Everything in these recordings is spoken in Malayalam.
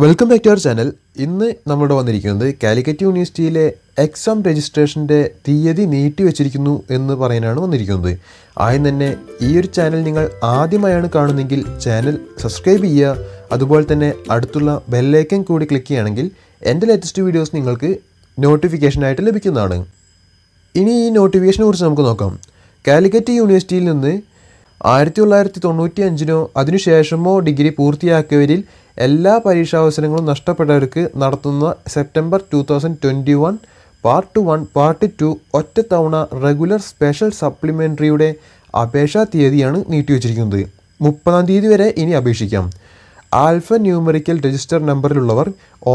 welcome back to our channel ഇന്ന് നമ്മളിവിടെ വന്നിരിക്കുന്നത് കാലിക്കറ്റ് യൂണിവേഴ്സിറ്റിയിലെ എക്സാം രജിസ്ട്രേഷൻ്റെ തീയതി നീട്ടി വെച്ചിരിക്കുന്നു എന്ന് പറയാനാണ് വന്നിരിക്കുന്നത് ആദ്യം തന്നെ ഈ ഒരു ചാനൽ നിങ്ങൾ ആദ്യമായാണ് കാണുന്നെങ്കിൽ ചാനൽ സബ്സ്ക്രൈബ് ചെയ്യുക അതുപോലെ തന്നെ അടുത്തുള്ള ബെല്ലേക്കൻ കൂടി ക്ലിക്ക് ചെയ്യുകയാണെങ്കിൽ എൻ്റെ ലേറ്റസ്റ്റ് വീഡിയോസ് നിങ്ങൾക്ക് നോട്ടിഫിക്കേഷനായിട്ട് ലഭിക്കുന്നതാണ് ഇനി ഈ നോട്ടിഫിക്കേഷനെ കുറിച്ച് നമുക്ക് നോക്കാം കാലിക്കറ്റ് യൂണിവേഴ്സിറ്റിയിൽ നിന്ന് ആയിരത്തി തൊള്ളായിരത്തി തൊണ്ണൂറ്റി അഞ്ചിനോ അതിനുശേഷമോ ഡിഗ്രി പൂർത്തിയാക്കിയവരിൽ എല്ലാ പരീക്ഷാവസരങ്ങളും നഷ്ടപ്പെട്ടവർക്ക് നടത്തുന്ന September two thousand twenty one part one part two ഒറ്റത്തവണ റെഗുലർ സ്പെഷ്യൽ സപ്ലിമെൻ്ററിയുടെ അപേക്ഷാ തീയതിയാണ് നീട്ടിവെച്ചിരിക്കുന്നത് മുപ്പതാം തീയതി വരെ ഇനി അപേക്ഷിക്കാം ആൽഫ ന്യൂമറിക്കൽ രജിസ്റ്റർ നമ്പറിലുള്ളവർ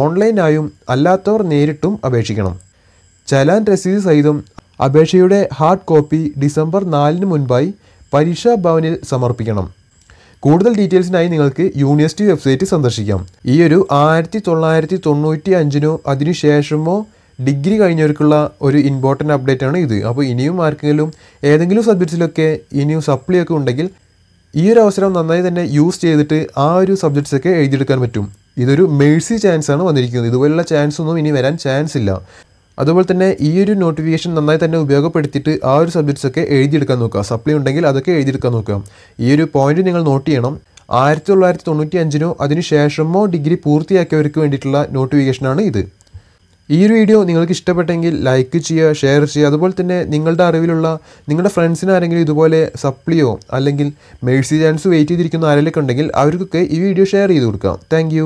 ഓൺലൈനായും അല്ലാത്തവർ നേരിട്ടും അപേക്ഷിക്കണം ചലാൻ രസീത് സഹിതം അപേക്ഷയുടെ ഹാർഡ് കോപ്പി ഡിസംബർ നാലിന് മുൻപായി പരീക്ഷാ ഭവനിൽ സമർപ്പിക്കണം കൂടുതൽ ഡീറ്റെയിൽസിനായി നിങ്ങൾക്ക് യൂണിവേഴ്സിറ്റി വെബ്സൈറ്റ് സന്ദർശിക്കാം ഈ ഒരു ആയിരത്തി തൊള്ളായിരത്തി തൊണ്ണൂറ്റി അഞ്ചിനോ അതിനുശേഷമോ ഡിഗ്രി കഴിഞ്ഞവർക്കുള്ള ഒരു ഇമ്പോർട്ടൻ്റ് അപ്ഡേറ്റ് ആണ് ഇത് അപ്പോൾ ഇനിയും ആർക്കെങ്കിലും ഏതെങ്കിലും സബ്ജക്ട്സിലൊക്കെ ഇനിയും സപ്ലി ഒക്കെ ഉണ്ടെങ്കിൽ ഈ ഒരു അവസരം നന്നായി തന്നെ യൂസ് ചെയ്തിട്ട് ആ ഒരു സബ്ജക്ട്സൊക്കെ എഴുതിയെടുക്കാൻ പറ്റും ഇതൊരു മേഴ്സി ചാൻസ് ആണ് വന്നിരിക്കുന്നത് ഇതുപോലുള്ള ചാൻസ് ഒന്നും ഇനി വരാൻ ചാൻസ് ഇല്ല അതുപോലെ തന്നെ ഈ ഒരു നോട്ടിഫിക്കേഷൻ നന്നായി തന്നെ ഉപയോഗപ്പെടുത്തിയിട്ട് ആ ഒരു സബ്ജക്ട്സൊക്കെ എഴുതിയെടുക്കാൻ നോക്കുക സപ്ലി ഉണ്ടെങ്കിൽ അതൊക്കെ എഴുതിയെടുക്കാൻ നോക്കുക ഈ ഒരു പോയിന്റ് നിങ്ങൾ നോട്ട് ചെയ്യണം ആയിരത്തി തൊള്ളായിരത്തി തൊണ്ണൂറ്റി അഞ്ചിനോ അതിനുശേഷമോ ഡിഗ്രി പൂർത്തിയാക്കിയവർക്ക് വേണ്ടിയിട്ടുള്ള നോട്ടിഫിക്കേഷനാണ് ഇത് ഈ ഒരു വീഡിയോ നിങ്ങൾക്ക് ഇഷ്ടപ്പെട്ടെങ്കിൽ ലൈക്ക് ചെയ്യുക ഷെയർ ചെയ്യുക അതുപോലെ തന്നെ നിങ്ങളുടെ അറിവിലുള്ള നിങ്ങളുടെ ഫ്രണ്ട്സിന് ആരെങ്കിലും ഇതുപോലെ സപ്ലിയോ അല്ലെങ്കിൽ മേഴ്സി ചാൻസ് വെയിറ്റ് ചെയ്തിരിക്കുന്ന ആരെങ്കിലും ഉണ്ടെങ്കിൽ അവർക്കൊക്കെ ഈ വീഡിയോ ഷെയർ ചെയ്ത് കൊടുക്കാം താങ്ക്